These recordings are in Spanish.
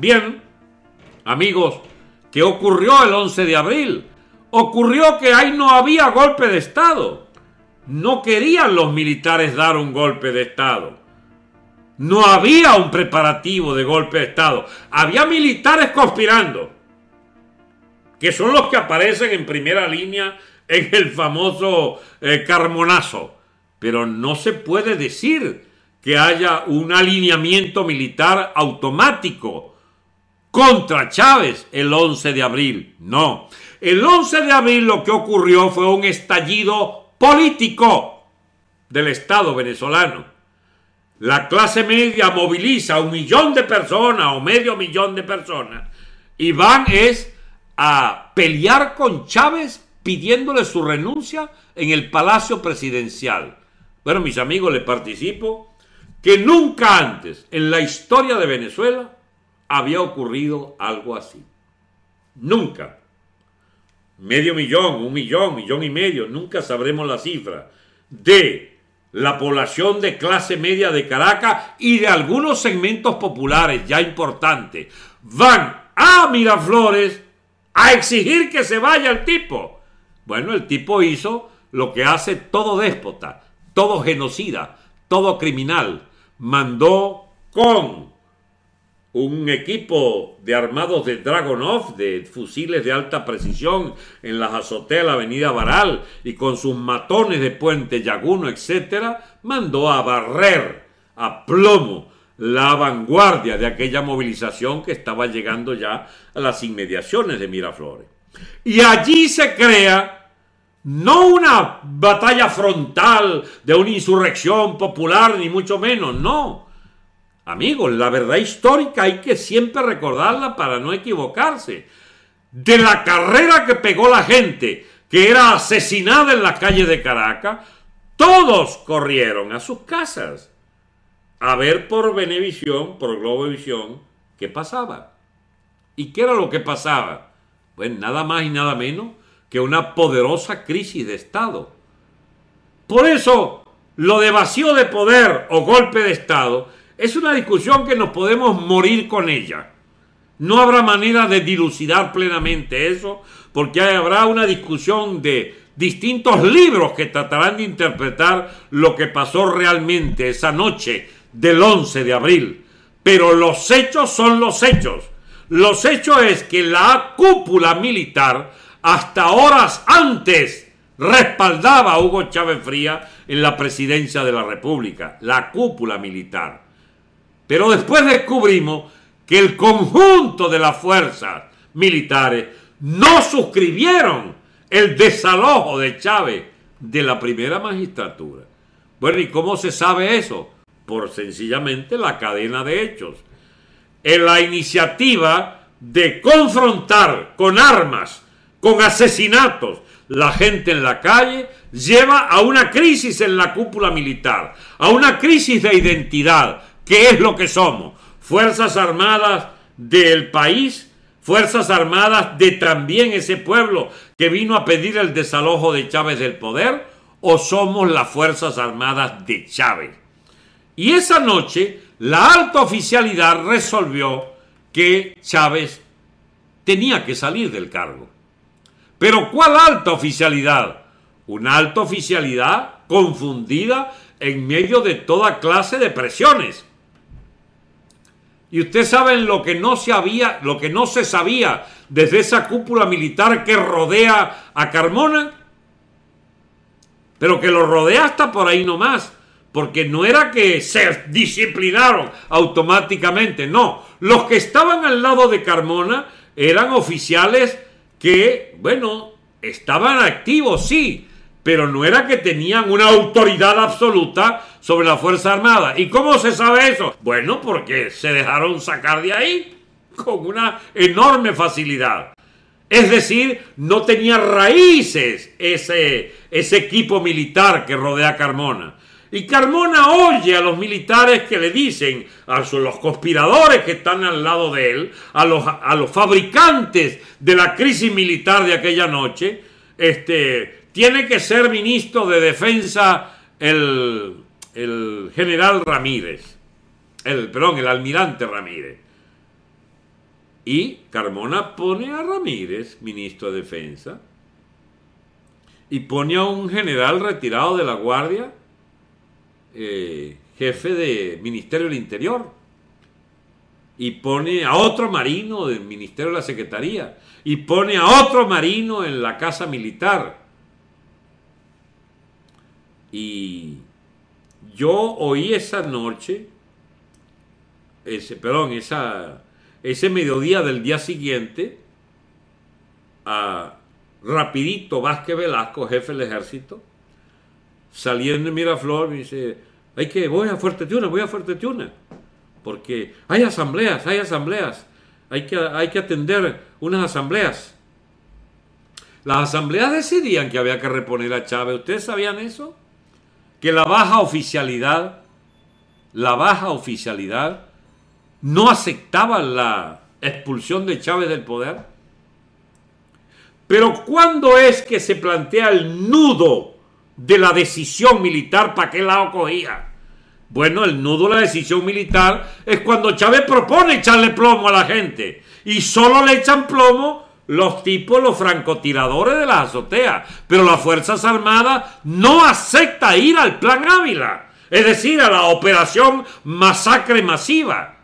Bien, amigos, ¿qué ocurrió el 11 de abril? Ocurrió que ahí no había golpe de Estado. No querían los militares dar un golpe de Estado. No había un preparativo de golpe de Estado. Había militares conspirando, que son los que aparecen en primera línea en el famoso eh, Carmonazo. Pero no se puede decir que haya un alineamiento militar automático contra Chávez el 11 de abril. No, el 11 de abril lo que ocurrió fue un estallido político del Estado venezolano. La clase media moviliza a un millón de personas o medio millón de personas y van es a pelear con Chávez pidiéndole su renuncia en el Palacio Presidencial. Bueno, mis amigos, les participo que nunca antes en la historia de Venezuela había ocurrido algo así. Nunca. Medio millón, un millón, millón y medio, nunca sabremos la cifra de la población de clase media de Caracas y de algunos segmentos populares ya importantes. Van a Miraflores a exigir que se vaya el tipo. Bueno, el tipo hizo lo que hace todo déspota, todo genocida, todo criminal. Mandó con un equipo de armados de Dragonov, de fusiles de alta precisión en las azoteas de la avenida Baral y con sus matones de puente Yaguno, etc., mandó a barrer a plomo la vanguardia de aquella movilización que estaba llegando ya a las inmediaciones de Miraflores. Y allí se crea no una batalla frontal de una insurrección popular, ni mucho menos, no Amigos, la verdad histórica hay que siempre recordarla para no equivocarse. De la carrera que pegó la gente, que era asesinada en la calle de Caracas, todos corrieron a sus casas a ver por Venevisión, por Globovisión, qué pasaba. ¿Y qué era lo que pasaba? Pues nada más y nada menos que una poderosa crisis de Estado. Por eso, lo de vacío de poder o golpe de Estado es una discusión que nos podemos morir con ella. No habrá manera de dilucidar plenamente eso, porque habrá una discusión de distintos libros que tratarán de interpretar lo que pasó realmente esa noche del 11 de abril. Pero los hechos son los hechos. Los hechos es que la cúpula militar, hasta horas antes, respaldaba a Hugo Chávez Fría en la presidencia de la República. La cúpula militar. Pero después descubrimos que el conjunto de las fuerzas militares no suscribieron el desalojo de Chávez de la primera magistratura. Bueno, ¿y cómo se sabe eso? Por sencillamente la cadena de hechos. En la iniciativa de confrontar con armas, con asesinatos, la gente en la calle lleva a una crisis en la cúpula militar, a una crisis de identidad, ¿Qué es lo que somos? Fuerzas Armadas del país, Fuerzas Armadas de también ese pueblo que vino a pedir el desalojo de Chávez del poder, o somos las Fuerzas Armadas de Chávez. Y esa noche la alta oficialidad resolvió que Chávez tenía que salir del cargo. Pero ¿cuál alta oficialidad? Una alta oficialidad confundida en medio de toda clase de presiones y ustedes saben lo que no se había, lo que no se sabía desde esa cúpula militar que rodea a Carmona, pero que lo rodea hasta por ahí nomás, porque no era que se disciplinaron automáticamente, no, los que estaban al lado de Carmona eran oficiales que, bueno, estaban activos, sí, pero no era que tenían una autoridad absoluta sobre la Fuerza Armada. ¿Y cómo se sabe eso? Bueno, porque se dejaron sacar de ahí con una enorme facilidad. Es decir, no tenía raíces ese, ese equipo militar que rodea a Carmona. Y Carmona oye a los militares que le dicen, a los conspiradores que están al lado de él, a los, a los fabricantes de la crisis militar de aquella noche, este, tiene que ser ministro de Defensa el, general Ramírez, el, perdón, el almirante Ramírez. Y Carmona pone a Ramírez, ministro de Defensa, y pone a un general retirado de la Guardia, eh, jefe de Ministerio del Interior, y pone a otro marino del Ministerio de la Secretaría, y pone a otro marino en la Casa Militar, y yo oí esa noche, ese, perdón, esa, ese mediodía del día siguiente, a Rapidito Vázquez Velasco, jefe del ejército, saliendo de Miraflor, y dice, hay que, voy a Fuerte Tiuna, voy a Fuerte Tiuna, porque hay asambleas, hay asambleas, hay que, hay que atender unas asambleas. Las asambleas decidían que había que reponer a Chávez, ¿ustedes sabían eso? que la baja oficialidad, la baja oficialidad, no aceptaba la expulsión de Chávez del poder. Pero ¿cuándo es que se plantea el nudo de la decisión militar? ¿Para qué lado cogía? Bueno, el nudo de la decisión militar es cuando Chávez propone echarle plomo a la gente. Y solo le echan plomo los tipos, los francotiradores de las azoteas. Pero las Fuerzas Armadas no acepta ir al Plan Ávila, es decir, a la operación masacre masiva.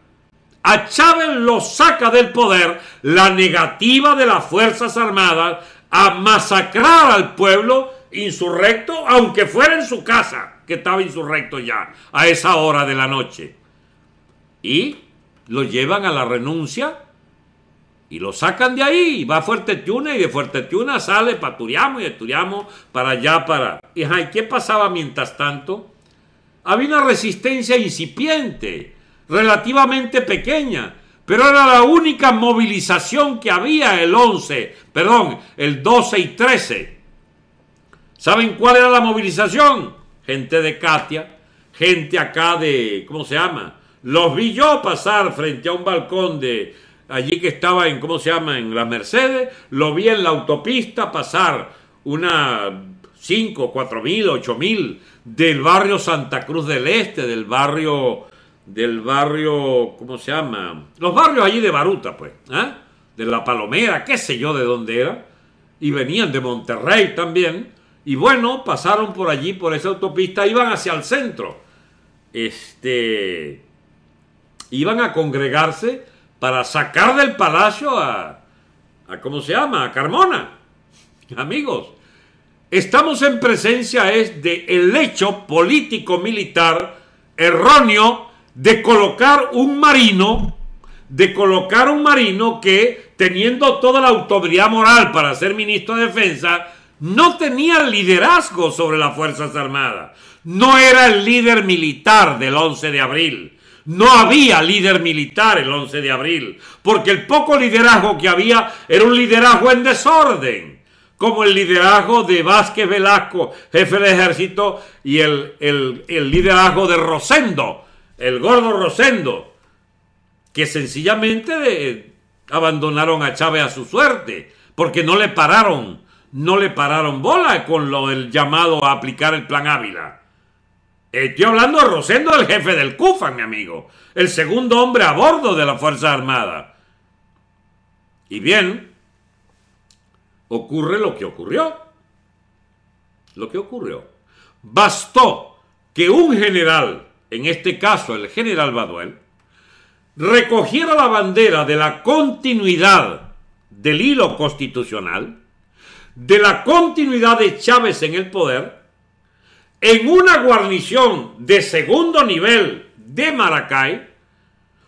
A Chávez lo saca del poder la negativa de las Fuerzas Armadas a masacrar al pueblo insurrecto, aunque fuera en su casa, que estaba insurrecto ya, a esa hora de la noche. Y lo llevan a la renuncia y lo sacan de ahí, va Fuerte Tiuna y de Fuerte Tiuna sale para y de para allá, para... ¿Y qué pasaba mientras tanto? Había una resistencia incipiente, relativamente pequeña, pero era la única movilización que había el 11, perdón, el 12 y 13. ¿Saben cuál era la movilización? Gente de Katia, gente acá de, ¿cómo se llama? Los vi yo pasar frente a un balcón de allí que estaba en, ¿cómo se llama?, en las Mercedes, lo vi en la autopista pasar una 5, 4 mil, 8 mil del barrio Santa Cruz del Este, del barrio, del barrio, ¿cómo se llama?, los barrios allí de Baruta, pues, ¿eh? de La Palomera, qué sé yo de dónde era, y venían de Monterrey también, y bueno, pasaron por allí, por esa autopista, iban hacia el centro, este, iban a congregarse, para sacar del palacio a, a ¿cómo se llama? A Carmona. Amigos, estamos en presencia es de el hecho político-militar erróneo de colocar un marino, de colocar un marino que teniendo toda la autoridad moral para ser ministro de defensa, no tenía liderazgo sobre las Fuerzas Armadas. No era el líder militar del 11 de abril no había líder militar el 11 de abril, porque el poco liderazgo que había era un liderazgo en desorden, como el liderazgo de Vázquez Velasco, jefe del ejército, y el, liderazgo de Rosendo, el gordo Rosendo, que sencillamente eh, abandonaron a Chávez a su suerte, porque no le pararon, no le pararon bola con lo, el llamado a aplicar el plan Ávila. Estoy hablando de Rosendo, el jefe del Cufa, mi amigo. El segundo hombre a bordo de la Fuerza Armada. Y bien, ocurre lo que ocurrió. Lo que ocurrió. Bastó que un general, en este caso el general Baduel, recogiera la bandera de la continuidad del hilo constitucional, de la continuidad de Chávez en el poder, en una guarnición de segundo nivel de Maracay,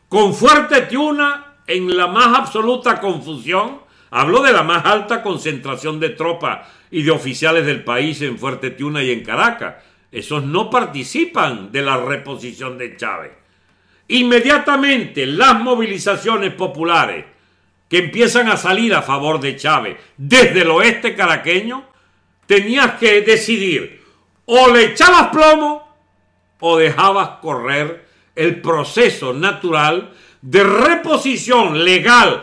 con fuerte tiuna en la más absoluta confusión, habló de la más alta concentración de tropas y de oficiales del país en Fuerte Tiuna y en Caracas. Esos no participan de la reposición de Chávez. Inmediatamente las movilizaciones populares que empiezan a salir a favor de Chávez desde el oeste caraqueño, tenías que decidir o le echabas plomo o dejabas correr el proceso natural de reposición legal,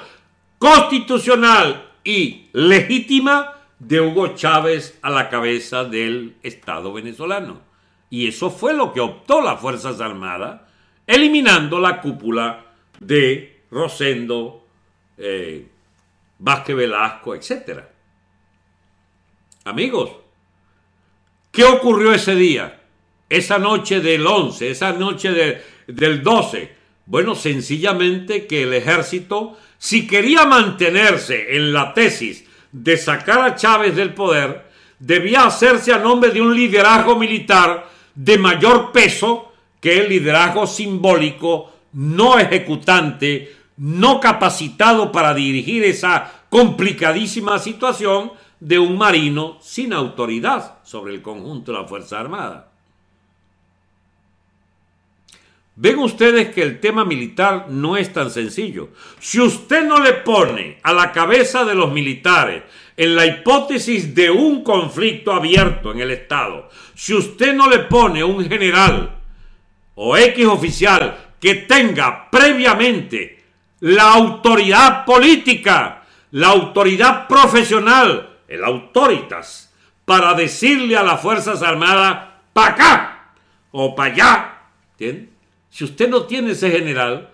constitucional y legítima de Hugo Chávez a la cabeza del Estado venezolano. Y eso fue lo que optó las Fuerzas Armadas, eliminando la cúpula de Rosendo, eh, Vázquez Velasco, etc. Amigos, ¿Qué ocurrió ese día? Esa noche del 11, esa noche del 12. Bueno, sencillamente que el ejército, si quería mantenerse en la tesis de sacar a Chávez del poder, debía hacerse a nombre de un liderazgo militar de mayor peso que el liderazgo simbólico, no ejecutante, no capacitado para dirigir esa complicadísima situación de un marino sin autoridad sobre el conjunto de la Fuerza Armada. Ven ustedes que el tema militar no es tan sencillo. Si usted no le pone a la cabeza de los militares en la hipótesis de un conflicto abierto en el Estado, si usted no le pone un general o X oficial que tenga previamente la autoridad política, la autoridad profesional, el autoritas, para decirle a las Fuerzas Armadas, para acá o para allá. Si usted no tiene ese general,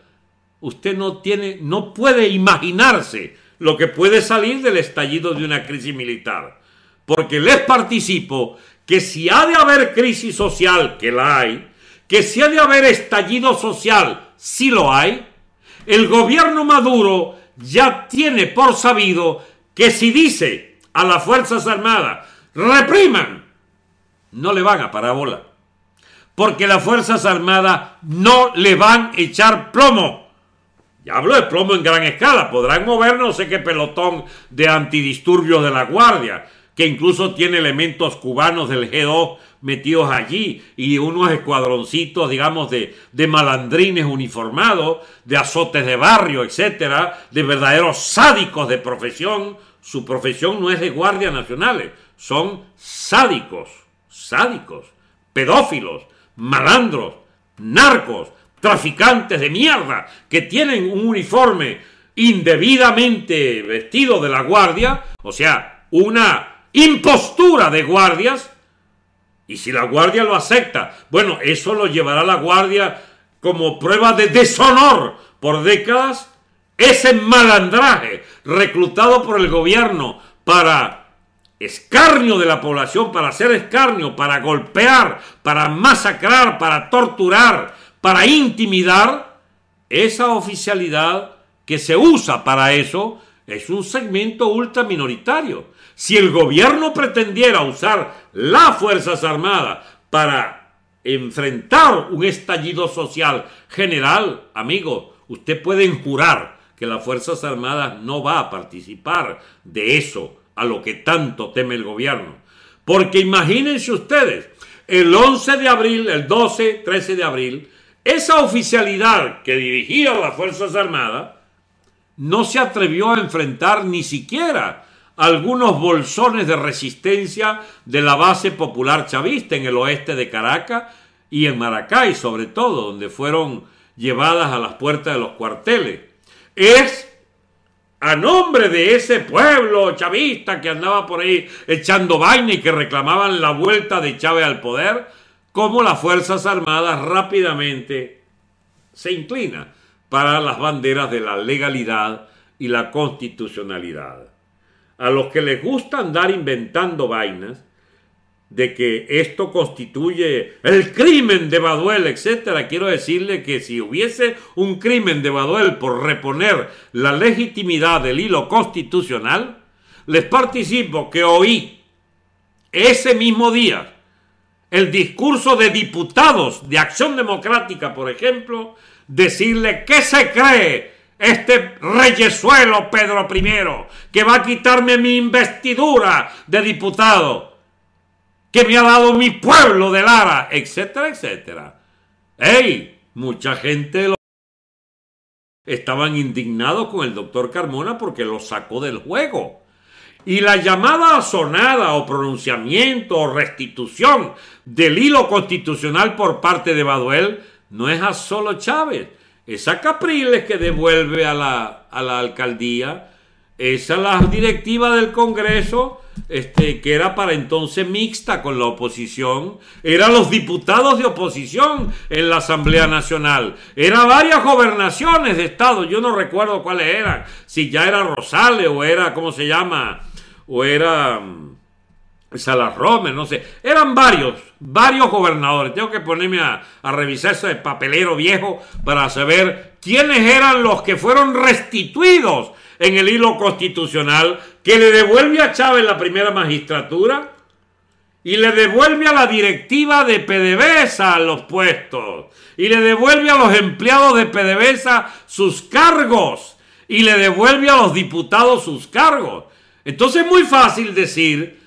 usted no tiene, no puede imaginarse lo que puede salir del estallido de una crisis militar. Porque les participo que si ha de haber crisis social, que la hay, que si ha de haber estallido social, si lo hay, el gobierno Maduro ya tiene por sabido que si dice a las Fuerzas Armadas, repriman, no le van a parábola. Porque las Fuerzas Armadas no le van a echar plomo. Ya hablo de plomo en gran escala. Podrán mover no sé qué pelotón de antidisturbios de la Guardia, que incluso tiene elementos cubanos del G2 metidos allí y unos escuadroncitos, digamos, de, de malandrines uniformados, de azotes de barrio, etcétera, de verdaderos sádicos de profesión su profesión no es de guardias nacionales, son sádicos, sádicos, pedófilos, malandros, narcos, traficantes de mierda, que tienen un uniforme indebidamente vestido de la guardia, o sea, una impostura de guardias, y si la guardia lo acepta, bueno, eso lo llevará la guardia como prueba de deshonor por décadas ese malandraje reclutado por el gobierno para escarnio de la población, para hacer escarnio, para golpear, para masacrar, para torturar, para intimidar, esa oficialidad que se usa para eso es un segmento ultra minoritario. Si el gobierno pretendiera usar las Fuerzas Armadas para enfrentar un estallido social general, amigo, usted puede jurar que las Fuerzas Armadas no va a participar de eso a lo que tanto teme el gobierno. Porque imagínense ustedes, el 11 de abril, el 12, 13 de abril, esa oficialidad que dirigía las Fuerzas Armadas no se atrevió a enfrentar ni siquiera algunos bolsones de resistencia de la base popular chavista en el oeste de Caracas y en Maracay, sobre todo, donde fueron llevadas a las puertas de los cuarteles es a nombre de ese pueblo chavista que andaba por ahí echando vaina y que reclamaban la vuelta de Chávez al poder, como las Fuerzas Armadas rápidamente se inclina para las banderas de la legalidad y la constitucionalidad. A los que les gusta andar inventando vainas, de que esto constituye el crimen de Baduel, etcétera. Quiero decirle que si hubiese un crimen de Baduel por reponer la legitimidad del hilo constitucional, les participo que oí ese mismo día el discurso de diputados de Acción Democrática, por ejemplo, decirle que se cree este reyesuelo Pedro I, que va a quitarme mi investidura de diputado que me ha dado mi pueblo de Lara, etcétera, etcétera. ¡Ey! Mucha gente lo... estaban indignados con el doctor Carmona porque lo sacó del juego. Y la llamada sonada o pronunciamiento o restitución del hilo constitucional por parte de Baduel no es a solo Chávez, es a Capriles que devuelve a la, a la alcaldía, es a las directivas del Congreso este, que era para entonces mixta con la oposición, eran los diputados de oposición en la Asamblea Nacional, eran varias gobernaciones de Estado, yo no recuerdo cuáles eran, si ya era Rosales o era, ¿cómo se llama? O era mm, Salas no sé, eran varios, varios gobernadores, tengo que ponerme a, a revisar ese papelero viejo para saber quiénes eran los que fueron restituidos en el hilo constitucional que le devuelve a Chávez la primera magistratura y le devuelve a la directiva de PDVSA los puestos y le devuelve a los empleados de PDVSA sus cargos y le devuelve a los diputados sus cargos. Entonces es muy fácil decir,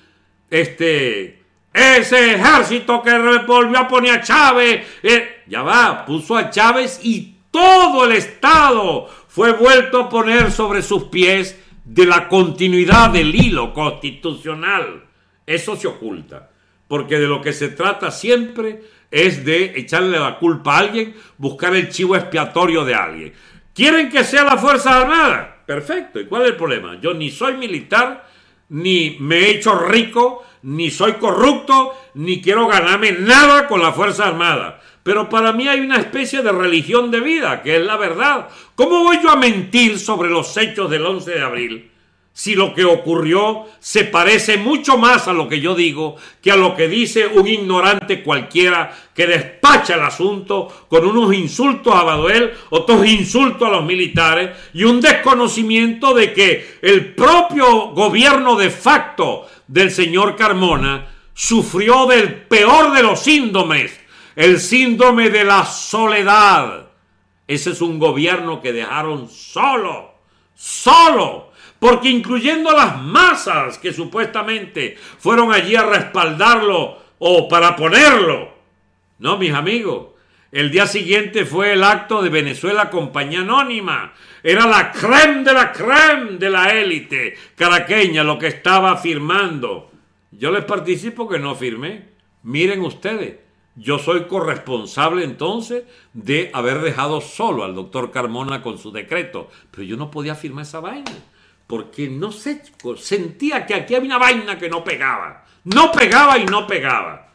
este, ese ejército que volvió a poner a Chávez, eh, ya va, puso a Chávez y todo el Estado fue vuelto a poner sobre sus pies de la continuidad del hilo constitucional. Eso se oculta, porque de lo que se trata siempre es de echarle la culpa a alguien, buscar el chivo expiatorio de alguien. ¿Quieren que sea la Fuerza Armada? Perfecto. ¿Y cuál es el problema? Yo ni soy militar, ni me he hecho rico, ni soy corrupto, ni quiero ganarme nada con la Fuerza Armada. Pero para mí hay una especie de religión de vida, que es la verdad. ¿Cómo voy yo a mentir sobre los hechos del 11 de abril? si lo que ocurrió se parece mucho más a lo que yo digo que a lo que dice un ignorante cualquiera que despacha el asunto con unos insultos a Baduel, otros insultos a los militares y un desconocimiento de que el propio gobierno de facto del señor Carmona sufrió del peor de los síndromes el síndrome de la soledad. Ese es un gobierno que dejaron solo, solo, porque incluyendo a las masas que supuestamente fueron allí a respaldarlo o para ponerlo. No, mis amigos, el día siguiente fue el acto de Venezuela Compañía Anónima. Era la creme de la creme de la élite caraqueña lo que estaba firmando. Yo les participo que no firmé. Miren ustedes, yo soy corresponsable entonces de haber dejado solo al doctor Carmona con su decreto. Pero yo no podía firmar esa vaina. Porque no sé, sentía que aquí había una vaina que no pegaba. No pegaba y no pegaba.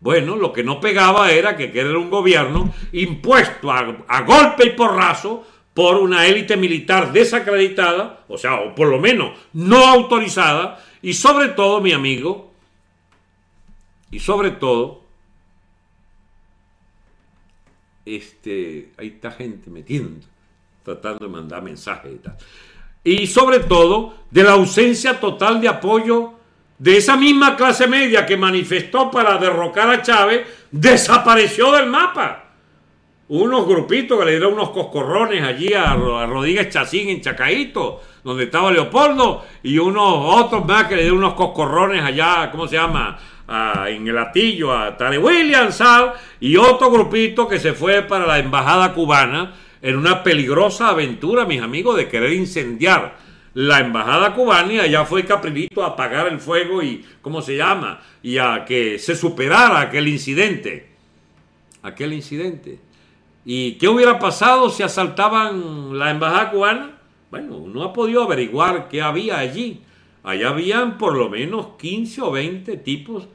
Bueno, lo que no pegaba era que era un gobierno impuesto a, golpe y porrazo por una élite militar desacreditada, o sea, o por lo menos no autorizada, y sobre todo, mi amigo, y sobre todo, este, ahí está gente metiendo, tratando de mandar mensajes y tal. Y sobre todo de la ausencia total de apoyo de esa misma clase media que manifestó para derrocar a Chávez, desapareció del mapa. Unos grupitos que le dieron unos coscorrones allí a, Rodríguez Chacín en Chacaíto, donde estaba Leopoldo, y unos otros más que le dieron unos coscorrones allá, ¿cómo se llama? a, en el atillo a Tane Williams y otro grupito que se fue para la embajada cubana en una peligrosa aventura, mis amigos, de querer incendiar la embajada cubana y allá fue Caprilito a apagar el fuego y, ¿cómo se llama? Y a que se superara aquel incidente. Aquel incidente. ¿Y qué hubiera pasado si asaltaban la embajada cubana? Bueno, no ha podido averiguar qué había allí. Allá habían por lo menos 15 o 20 tipos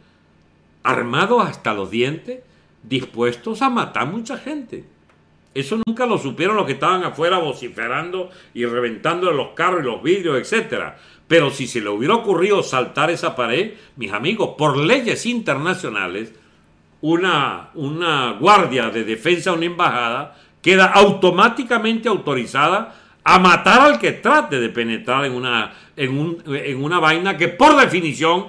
armados hasta los dientes, dispuestos a matar mucha gente. Eso nunca lo supieron los que estaban afuera vociferando y reventando los carros y los vidrios, etc. Pero si se le hubiera ocurrido saltar esa pared, mis amigos, por leyes internacionales, una, una guardia de defensa una embajada queda automáticamente autorizada a matar al que trate de penetrar en una, en, en una vaina que por definición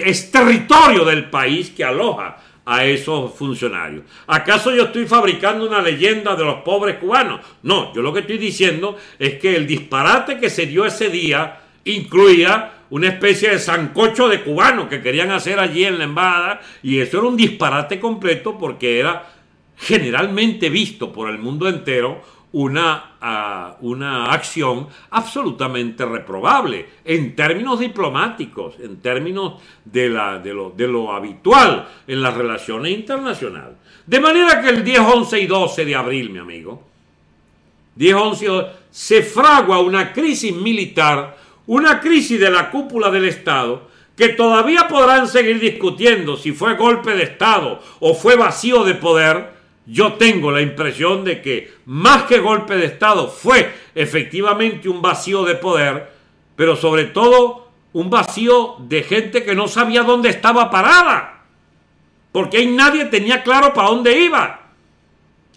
es territorio del país que aloja a esos funcionarios. ¿Acaso yo estoy fabricando una leyenda de los pobres cubanos? No, yo lo que estoy diciendo es que el disparate que se dio ese día incluía una especie de zancocho de cubanos que querían hacer allí en la embada y eso era un disparate completo porque era generalmente visto por el mundo entero una, ah, una acción absolutamente reprobable en términos diplomáticos, en términos de, la, de, lo, de lo habitual en las relaciones internacionales. De manera que el 10, 11 y 12 de abril, mi amigo, 10, 11 se fragua una crisis militar, una crisis de la cúpula del Estado, que todavía podrán seguir discutiendo si fue golpe de Estado o fue vacío de poder, yo tengo la impresión de que más que golpe de Estado fue efectivamente un vacío de poder, pero sobre todo un vacío de gente que no sabía dónde estaba parada, porque ahí nadie tenía claro para dónde iba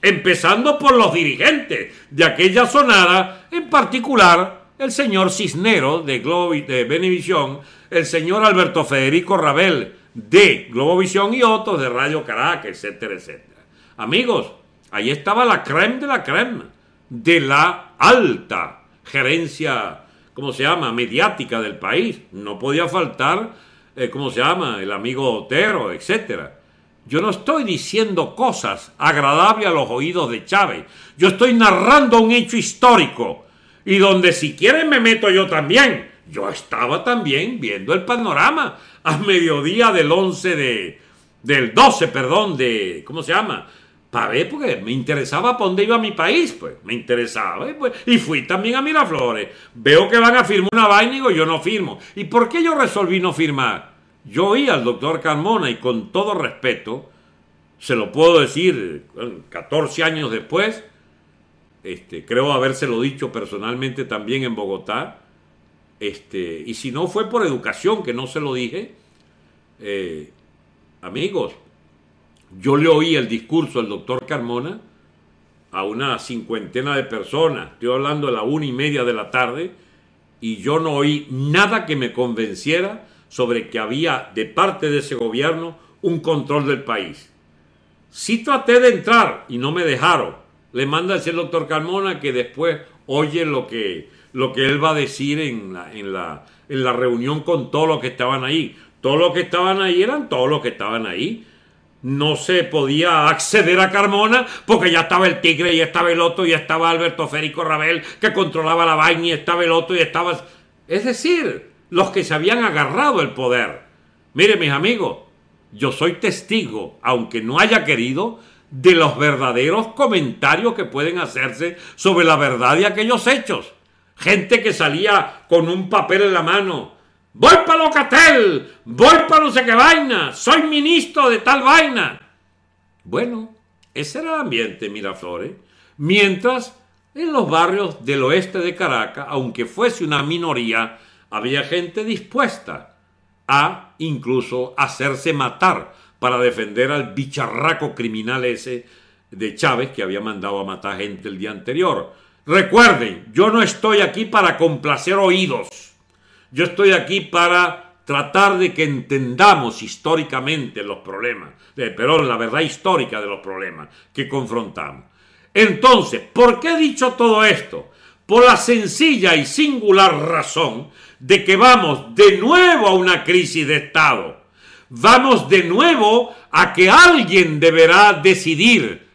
empezando por los dirigentes de aquella sonada, en particular el señor Cisnero de, de Benevisión, el señor Alberto Federico Rabel de Globovisión y otros de Radio Caracas, etcétera, etcétera. Amigos, ahí estaba la creme de la creme, de la alta gerencia, ¿cómo se llama?, mediática del país. No podía faltar, eh, ¿cómo se llama?, el amigo Otero, etcétera. Yo no estoy diciendo cosas agradables a los oídos de Chávez. Yo estoy narrando un hecho histórico. Y donde si quieren me meto yo también. Yo estaba también viendo el panorama a mediodía del 11 de... del 12, perdón, de... ¿cómo se llama? para ver, porque me interesaba para dónde iba mi país, pues, me interesaba. ¿eh? Pues, y, fui también a Miraflores. Veo que van a firmar una vaina y digo, yo no firmo. ¿Y por qué yo resolví no firmar? Yo oí al doctor Carmona y con todo respeto, se lo puedo decir 14 eh, años después, este, creo habérselo dicho personalmente también en Bogotá, este, y si no fue por educación que no se lo dije, eh, amigos, yo le oí el discurso del doctor Carmona a una cincuentena de personas, estoy hablando de la una y media de la tarde, y yo no oí nada que me convenciera sobre que había de parte de ese gobierno un control del país. Sí traté de entrar y no me dejaron. Le manda a decir el doctor Carmona que después oye lo que, lo que él va a decir en la, en, la, en la reunión con todos los que estaban ahí. Todos los que estaban ahí eran todos los que estaban ahí no se podía acceder a Carmona porque ya estaba el Tigre, y estaba el Otto, ya estaba Alberto Férico Rabel que controlaba la vaina y estaba el Otto y estaba... Es decir, los que se habían agarrado el poder. Mire mis amigos, yo soy testigo, aunque no haya querido, de los verdaderos comentarios que pueden hacerse sobre la verdad de aquellos hechos. Gente que salía con un papel en la mano, voy para Locatel, voy para no sé vaina, soy ministro de tal vaina. Bueno, ese era el ambiente, Miraflores. Mientras en los barrios del oeste de Caracas, aunque fuese una minoría, había gente dispuesta a incluso hacerse matar para defender al bicharraco criminal ese de Chávez que había mandado a matar gente el día anterior. Recuerden, yo no estoy aquí para complacer oídos. Yo estoy aquí para tratar de que entendamos históricamente los problemas, eh, pero la verdad histórica de los problemas que confrontamos. Entonces, ¿por qué he dicho todo esto? Por la sencilla y singular razón de que vamos de nuevo a una crisis de Estado. Vamos de nuevo a que alguien deberá decidir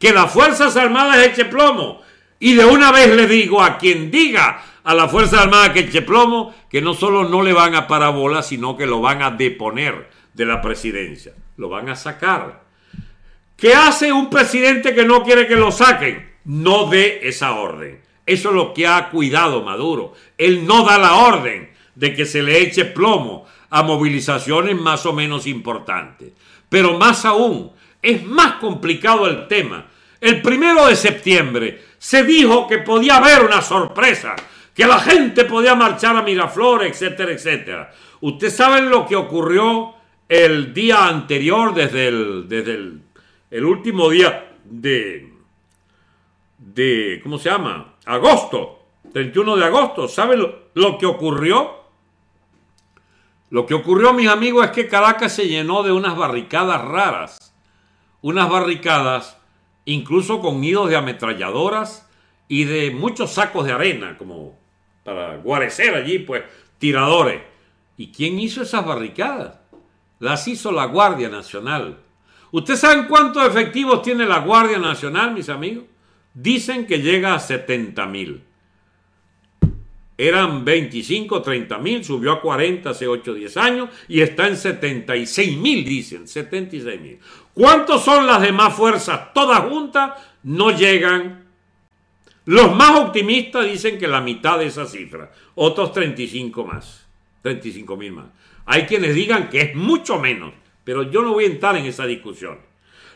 que las Fuerzas Armadas eche plomo. Y de una vez le digo a quien diga a la Fuerza Armada que eche plomo, que no solo no le van a bolas, sino que lo van a deponer de la presidencia. Lo van a sacar. ¿Qué hace un presidente que no quiere que lo saquen? No dé esa orden. Eso es lo que ha cuidado Maduro. Él no da la orden de que se le eche plomo a movilizaciones más o menos importantes. Pero más aún, es más complicado el tema. El primero de septiembre se dijo que podía haber una sorpresa que la gente podía marchar a Miraflores, etcétera, etcétera. Ustedes saben lo que ocurrió el día anterior, desde el, desde el, último día de, de, ¿cómo se llama? Agosto, 31 de agosto. ¿Saben lo, que ocurrió? Lo que ocurrió, mis amigos, es que Caracas se llenó de unas barricadas raras. Unas barricadas incluso con nidos de ametralladoras y de muchos sacos de arena, como para guarecer allí, pues, tiradores. ¿Y quién hizo esas barricadas? Las hizo la Guardia Nacional. ¿Ustedes saben cuántos efectivos tiene la Guardia Nacional, mis amigos? Dicen que llega a 70 mil. Eran 25, 30 mil, subió a 40 hace 8, 10 años y está en 76 mil, dicen, 76 mil. ¿Cuántos son las demás fuerzas? Todas juntas no llegan los más optimistas dicen que la mitad de esa cifra, otros 35 más, 35 mil más. Hay quienes digan que es mucho menos, pero yo no voy a entrar en esa discusión.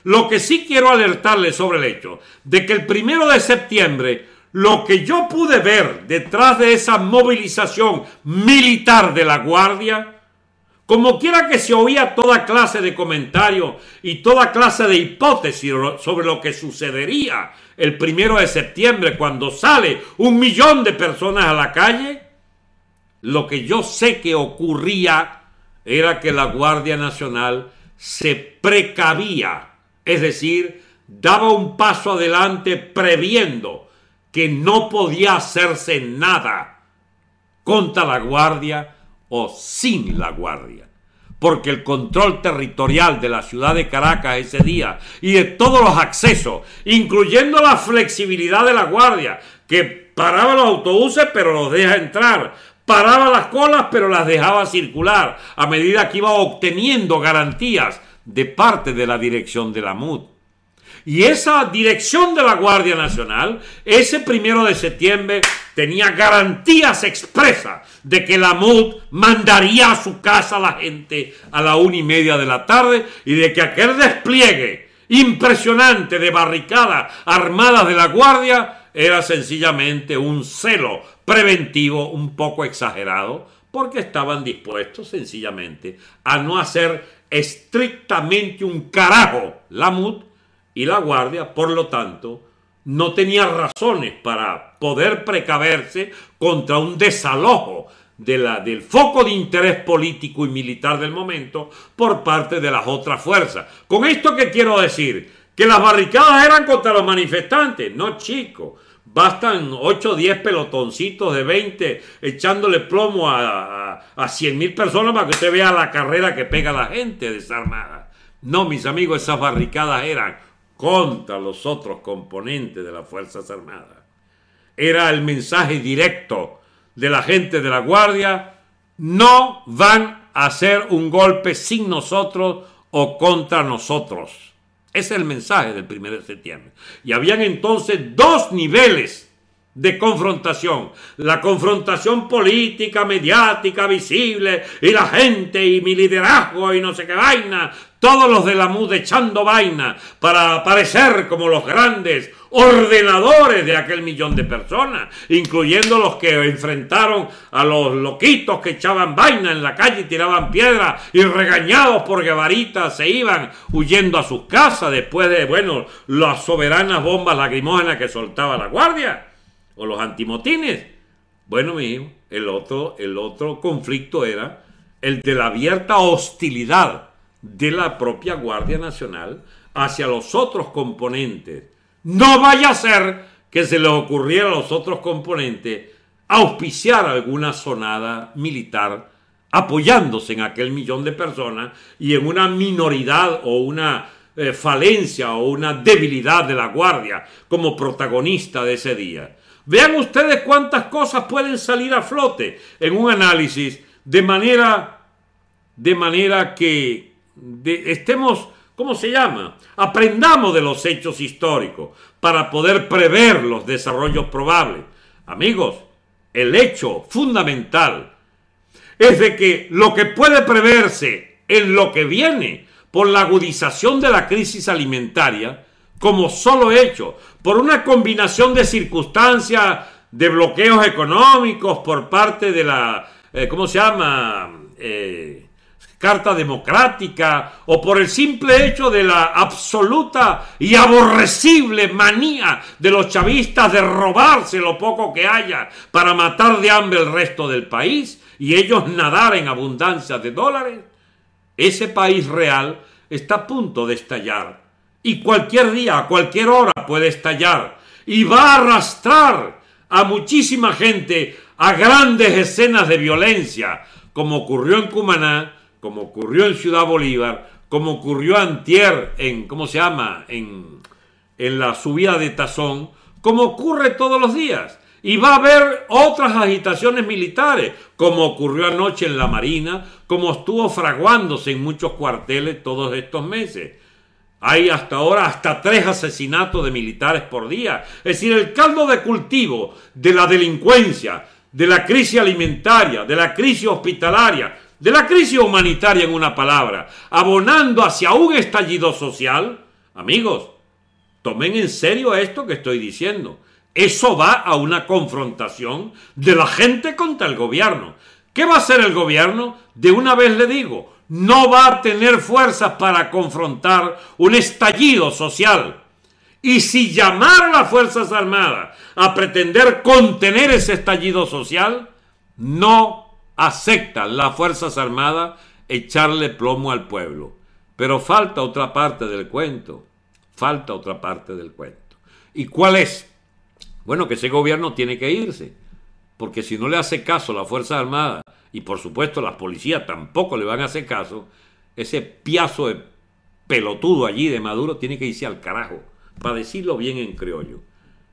Lo que sí quiero alertarles sobre el hecho de que el primero de septiembre, lo que yo pude ver detrás de esa movilización militar de la Guardia, como quiera que se oía toda clase de comentarios y toda clase de hipótesis sobre lo que sucedería el primero de septiembre cuando sale un millón de personas a la calle, lo que yo sé que ocurría era que la Guardia Nacional se precavía, es decir, daba un paso adelante previendo que no podía hacerse nada contra la Guardia o sin la Guardia. Porque el control territorial de la ciudad de Caracas ese día y de todos los accesos, incluyendo la flexibilidad de la Guardia, que paraba los autobuses pero los deja entrar, paraba las colas pero las dejaba circular, a medida que iba obteniendo garantías de parte de la dirección de la MUD. Y esa dirección de la Guardia Nacional, ese primero de septiembre, tenía garantías expresas de que la MUD mandaría a su casa a la gente a la una y media de la tarde y de que aquel despliegue impresionante de barricadas armadas de la Guardia era sencillamente un celo preventivo un poco exagerado porque estaban dispuestos sencillamente a no hacer estrictamente un carajo la MUD y la Guardia, por lo tanto, no tenía razones para poder precaverse contra un desalojo de la, del foco de interés político y militar del momento por parte de las otras fuerzas. Con esto qué quiero decir, que las barricadas eran contra los manifestantes, no chicos. Bastan 8 o 10 pelotoncitos de 20 echándole plomo a, a, a 100 mil personas para que usted vea la carrera que pega la gente desarmada. No, mis amigos, esas barricadas eran contra los otros componentes de las Fuerzas Armadas. Era el mensaje directo de la gente de la Guardia, no van a hacer un golpe sin nosotros o contra nosotros. Ese es el mensaje del 1 de septiembre. Y habían entonces dos niveles de confrontación. La confrontación política, mediática, visible, y la gente, y mi liderazgo, y no sé qué vaina, todos los de la MUD echando vaina para aparecer como los grandes ordenadores de aquel millón de personas, incluyendo los que enfrentaron a los loquitos que echaban vaina en la calle y tiraban piedras y regañados por gavaritas se iban huyendo a sus casas después de, bueno, las soberanas bombas lacrimógenas que soltaba la guardia o los antimotines. Bueno, mi hijo, el otro, el otro conflicto era el de la abierta hostilidad de la propia Guardia Nacional hacia los otros componentes. No vaya a ser que se les ocurriera a los otros componentes auspiciar alguna sonada militar apoyándose en aquel millón de personas y en una minoridad o una eh, falencia o una debilidad de la Guardia como protagonista de ese día. Vean ustedes cuántas cosas pueden salir a flote en un análisis de manera, de manera que estemos, ¿cómo se llama? Aprendamos de los hechos históricos para poder prever los desarrollos probables. Amigos, el hecho fundamental es de que lo que puede preverse en lo que viene por la agudización de la crisis alimentaria, como solo hecho, por una combinación de circunstancias, de bloqueos económicos por parte de la, eh, ¿cómo se llama? Eh, Carta Democrática o por el simple hecho de la absoluta y aborrecible manía de los chavistas de robarse lo poco que haya para matar de hambre el resto del país y ellos nadar en abundancia de dólares, ese país real está a punto de estallar y cualquier día, a cualquier hora puede estallar y va a arrastrar a muchísima gente a grandes escenas de violencia, como ocurrió en Cumaná, como ocurrió en Ciudad Bolívar, como ocurrió antier en, ¿cómo se llama?, en, en la subida de Tazón, como ocurre todos los días. Y va a haber otras agitaciones militares, como ocurrió anoche en la Marina, como estuvo fraguándose en muchos cuarteles todos estos meses. Hay hasta ahora hasta tres asesinatos de militares por día. Es decir, el caldo de cultivo de la delincuencia, de la crisis alimentaria, de la crisis hospitalaria, de la crisis humanitaria en una palabra, abonando hacia un estallido social, amigos, tomen en serio esto que estoy diciendo. Eso va a una confrontación de la gente contra el gobierno. ¿Qué va a hacer el gobierno? De una vez le digo, no va a tener fuerzas para confrontar un estallido social. Y si llamar a las Fuerzas Armadas a pretender contener ese estallido social, no aceptan las Fuerzas Armadas echarle plomo al pueblo. Pero falta otra parte del cuento. Falta otra parte del cuento. ¿Y cuál es? Bueno, que ese gobierno tiene que irse. Porque si no le hace caso la fuerza armada y por supuesto las policías tampoco le van a hacer caso, ese piazo de pelotudo allí de Maduro tiene que irse al carajo. Para decirlo bien en criollo.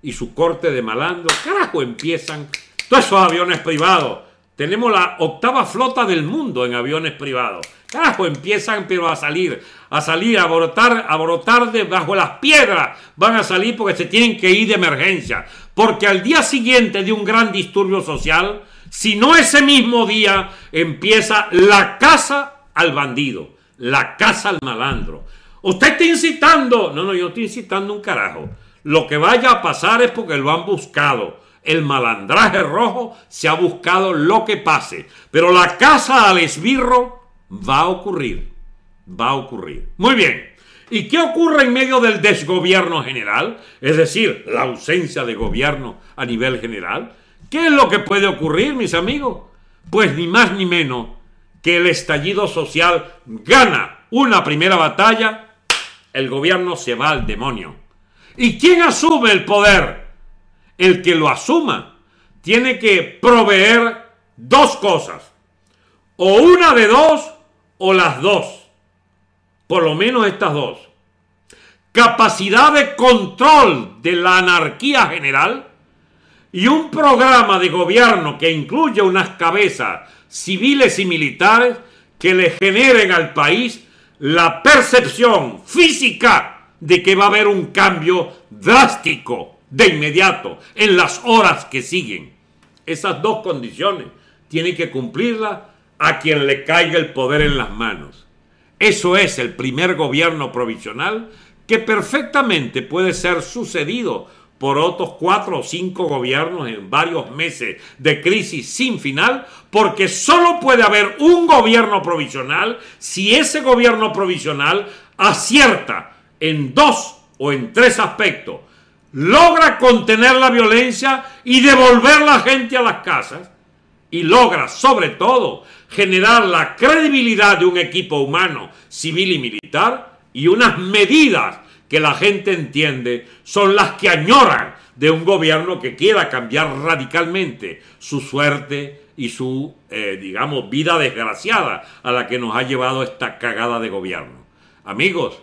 Y su corte de malandro, carajo, empiezan todos esos aviones privados tenemos la octava flota del mundo en aviones privados. Carajo, empiezan pero a salir, a salir, a brotar, a brotar de las piedras. Van a salir porque se tienen que ir de emergencia. Porque al día siguiente de un gran disturbio social, si no ese mismo día, empieza la casa al bandido, la casa al malandro. Usted está incitando. No, no, yo estoy incitando un carajo. Lo que vaya a pasar es porque lo han buscado el malandraje rojo se ha buscado lo que pase. Pero la casa al esbirro va a ocurrir. Va a ocurrir. Muy bien. ¿Y qué ocurre en medio del desgobierno general? Es decir, la ausencia de gobierno a nivel general. ¿Qué es lo que puede ocurrir, mis amigos? Pues ni más ni menos que el estallido social gana una primera batalla, el gobierno se va al demonio. ¿Y quién asume el poder? el que lo asuma tiene que proveer dos cosas. O una de dos o las dos. Por lo menos estas dos. Capacidad de control de la anarquía general y un programa de gobierno que incluya unas cabezas civiles y militares que le generen al país la percepción física de que va a haber un cambio drástico de inmediato, en las horas que siguen. Esas dos condiciones tiene que cumplirlas a quien le caiga el poder en las manos. Eso es el primer gobierno provisional que perfectamente puede ser sucedido por otros cuatro o cinco gobiernos en varios meses de crisis sin final, porque solo puede haber un gobierno provisional si ese gobierno provisional acierta en dos o en tres aspectos logra contener la violencia y devolver la gente a las casas y logra sobre todo generar la credibilidad de un equipo humano, civil y militar y unas medidas que la gente entiende son las que añoran de un gobierno que quiera cambiar radicalmente su suerte y su, eh, digamos, vida desgraciada a la que nos ha llevado esta cagada de gobierno. Amigos,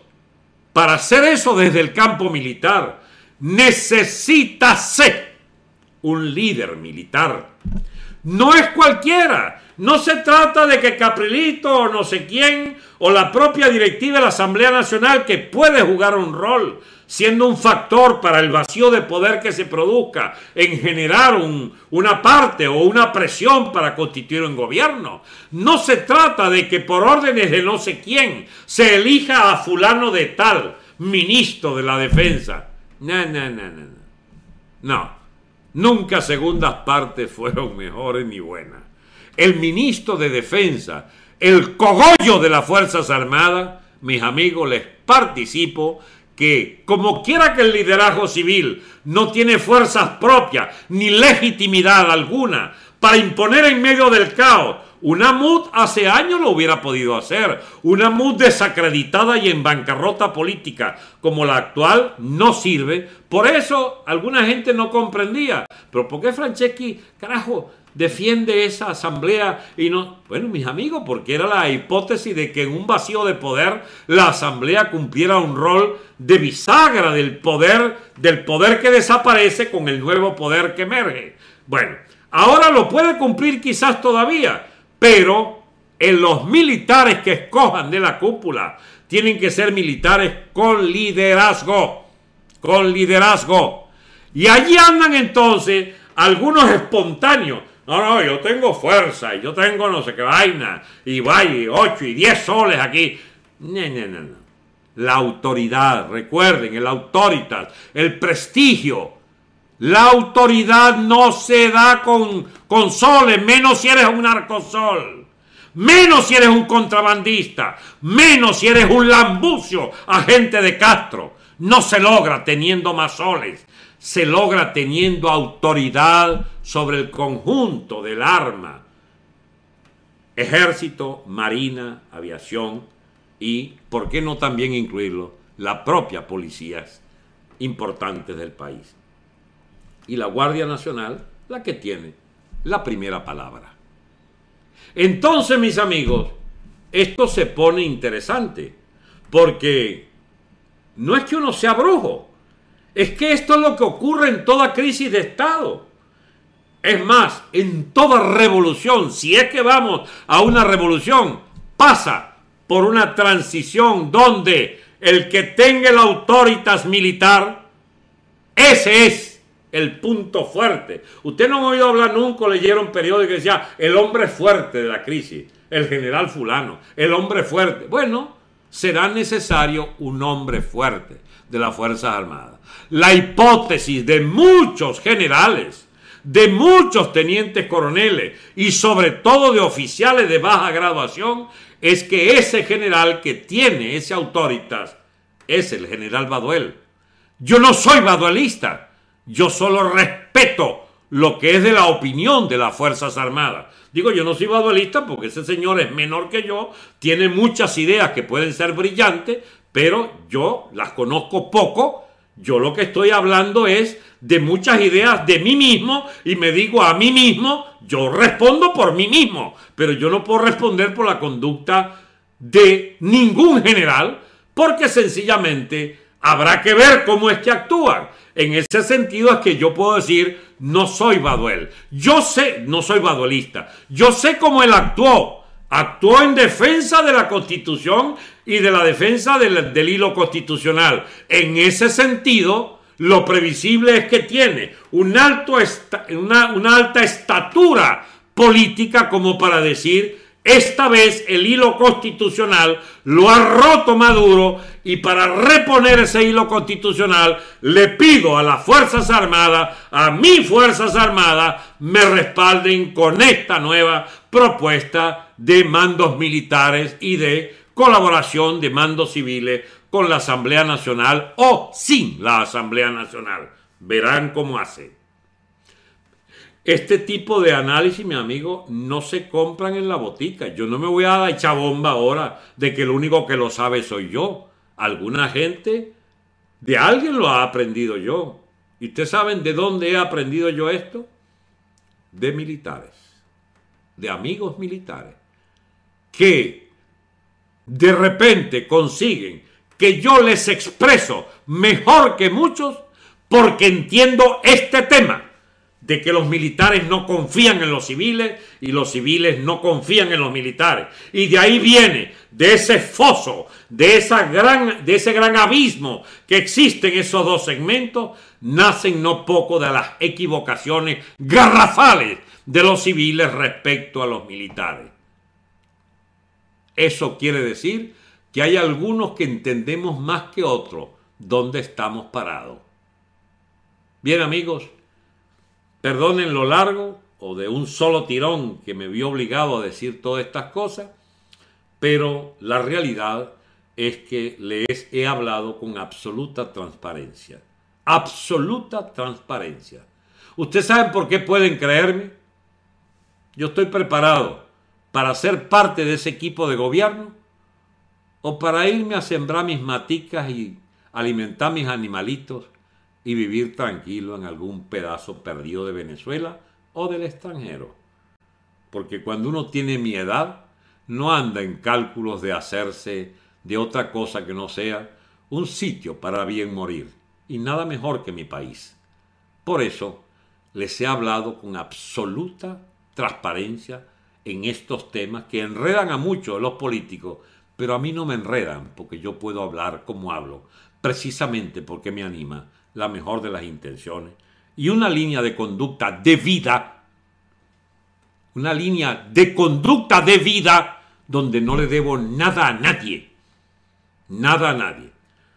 para hacer eso desde el campo militar, Necesita ser un líder militar. No es cualquiera. No se trata de que Caprilito o no sé quién o la propia directiva de la Asamblea Nacional que puede jugar un rol siendo un factor para el vacío de poder que se produzca en generar una parte o una presión para constituir un gobierno. No se trata de que por órdenes de no sé quién se elija a fulano de tal ministro de la defensa. No, no, no, no. No. Nunca segundas partes fueron mejores ni buenas. El ministro de Defensa, el cogollo de las Fuerzas Armadas, mis amigos, les participo que como quiera que el liderazgo civil no tiene fuerzas propias ni legitimidad alguna para imponer en medio del caos una MUD hace años lo hubiera podido hacer. Una MUD desacreditada y en bancarrota política como la actual no sirve. Por eso alguna gente no comprendía. Pero ¿por qué Franceschi, carajo, defiende esa asamblea y no... Bueno, mis amigos, porque era la hipótesis de que en un vacío de poder la asamblea cumpliera un rol de bisagra del poder, del poder que desaparece con el nuevo poder que emerge. Bueno, ahora lo puede cumplir quizás todavía pero en los militares que escojan de la cúpula tienen que ser militares con liderazgo, con liderazgo. Y allí andan entonces algunos espontáneos. No, no, yo tengo fuerza, yo tengo no sé qué vaina, y vaya, ocho, y diez soles aquí. La autoridad, recuerden, el autoritas, el prestigio la autoridad no se da con, soles, menos si eres un arcosol. Menos si eres un contrabandista, menos si eres un lambucio, agente de Castro. No se logra teniendo más soles, se logra teniendo autoridad sobre el conjunto del arma. Ejército, marina, aviación y, ¿por qué no también incluirlo, la propia policías importantes del país? y la Guardia Nacional la que tiene la primera palabra. Entonces, mis amigos, esto se pone interesante, porque no es que uno sea brujo, es que esto es lo que ocurre en toda crisis de Estado. Es más, en toda revolución, si es que vamos a una revolución, pasa por una transición donde el que tenga el autoritas militar, ese es el punto fuerte. Usted no ha oído hablar nunca, leyeron periódicos que decían... el hombre fuerte de la crisis, el general fulano, el hombre fuerte. Bueno, será necesario un hombre fuerte de las Fuerzas Armadas. La hipótesis de muchos generales, de muchos tenientes coroneles y sobre todo de oficiales de baja graduación es que ese general que tiene ese autoritas es el general Baduel. Yo no soy baduelista. Yo solo respeto lo que es de la opinión de las Fuerzas Armadas. Digo, yo no soy badualista porque ese señor es menor que yo, tiene muchas ideas que pueden ser brillantes, pero yo las conozco poco. Yo lo que estoy hablando es de muchas ideas de mí mismo y me digo a mí mismo, yo respondo por mí mismo, pero yo no puedo responder por la conducta de ningún general porque sencillamente Habrá que ver cómo es que actúan. En ese sentido es que yo puedo decir, no soy Baduel. Yo sé, no soy baduelista. Yo sé cómo él actuó. Actuó en defensa de la Constitución y de la defensa del, hilo constitucional. En ese sentido, lo previsible es que tiene un alto una, una alta estatura política como para decir, esta vez el hilo constitucional lo ha roto Maduro y para reponer ese hilo constitucional le pido a las Fuerzas Armadas, a mis Fuerzas Armadas, me respalden con esta nueva propuesta de mandos militares y de colaboración de mandos civiles con la Asamblea Nacional o sin la Asamblea Nacional. Verán cómo hace. Este tipo de análisis, mi amigo, no se compran en la botica. Yo no me voy a echar bomba ahora de que el único que lo sabe soy yo. Alguna gente, de alguien lo ha aprendido yo. ¿Y ustedes saben de dónde he aprendido yo esto? De militares, de amigos militares, que de repente consiguen que yo les expreso mejor que muchos porque entiendo este tema de que los militares no confían en los civiles y los civiles no confían en los militares. Y de ahí viene, de ese foso, de, esa gran, de ese gran abismo que existe en esos dos segmentos, nacen no poco de las equivocaciones garrafales de los civiles respecto a los militares. Eso quiere decir que hay algunos que entendemos más que otros dónde estamos parados. Bien amigos, Perdonen lo largo o de un solo tirón que me vio obligado a decir todas estas cosas, pero la realidad es que les he hablado con absoluta transparencia. Absoluta transparencia. ¿Ustedes saben por qué pueden creerme? Yo estoy preparado para ser parte de ese equipo de gobierno o para irme a sembrar mis maticas y alimentar mis animalitos y vivir tranquilo en algún pedazo perdido de Venezuela o del extranjero. Porque cuando uno tiene mi edad, no anda en cálculos de hacerse de otra cosa que no sea un sitio para bien morir, y nada mejor que mi país. Por eso les he hablado con absoluta transparencia en estos temas que enredan a muchos los políticos, pero a mí no me enredan porque yo puedo hablar como hablo, precisamente porque me anima la mejor de las intenciones y una línea de conducta de vida, una línea de conducta de vida donde no le debo nada a nadie, nada a nadie.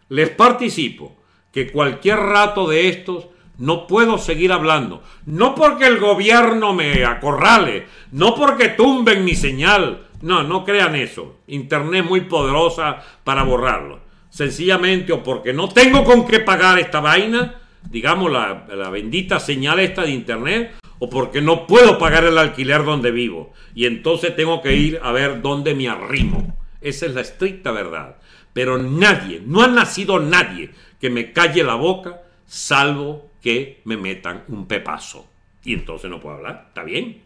Les participo que cualquier rato de estos no puedo seguir hablando, no porque el gobierno me acorrale, no porque tumben mi señal, no, no crean eso, Internet muy poderosa para borrarlo sencillamente o porque no tengo con qué pagar esta vaina, digamos la, bendita señal esta de internet, o porque no puedo pagar el alquiler donde vivo. Y entonces tengo que ir a ver dónde me arrimo. Esa es la estricta verdad. Pero nadie, no ha nacido nadie que me calle la boca, salvo que me metan un pepazo. Y entonces no puedo hablar, ¿está bien?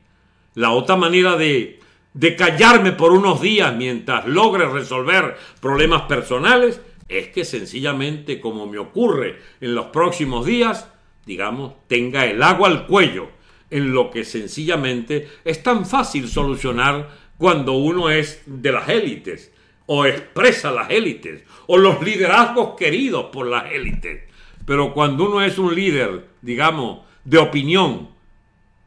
La otra manera de, de callarme por unos días mientras logre resolver problemas personales es que sencillamente, como me ocurre en los próximos días, digamos, tenga el agua al cuello, en lo que sencillamente es tan fácil solucionar cuando uno es de las élites, o expresa las élites, o los liderazgos queridos por las élites. Pero cuando uno es un líder, digamos, de opinión,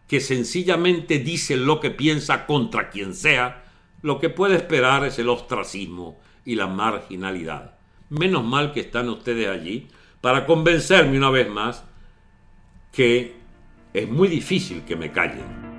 que sencillamente dice lo que piensa contra quien sea, lo que puede esperar es el ostracismo y la marginalidad. Menos mal que están ustedes allí para convencerme una vez más que es muy difícil que me callen.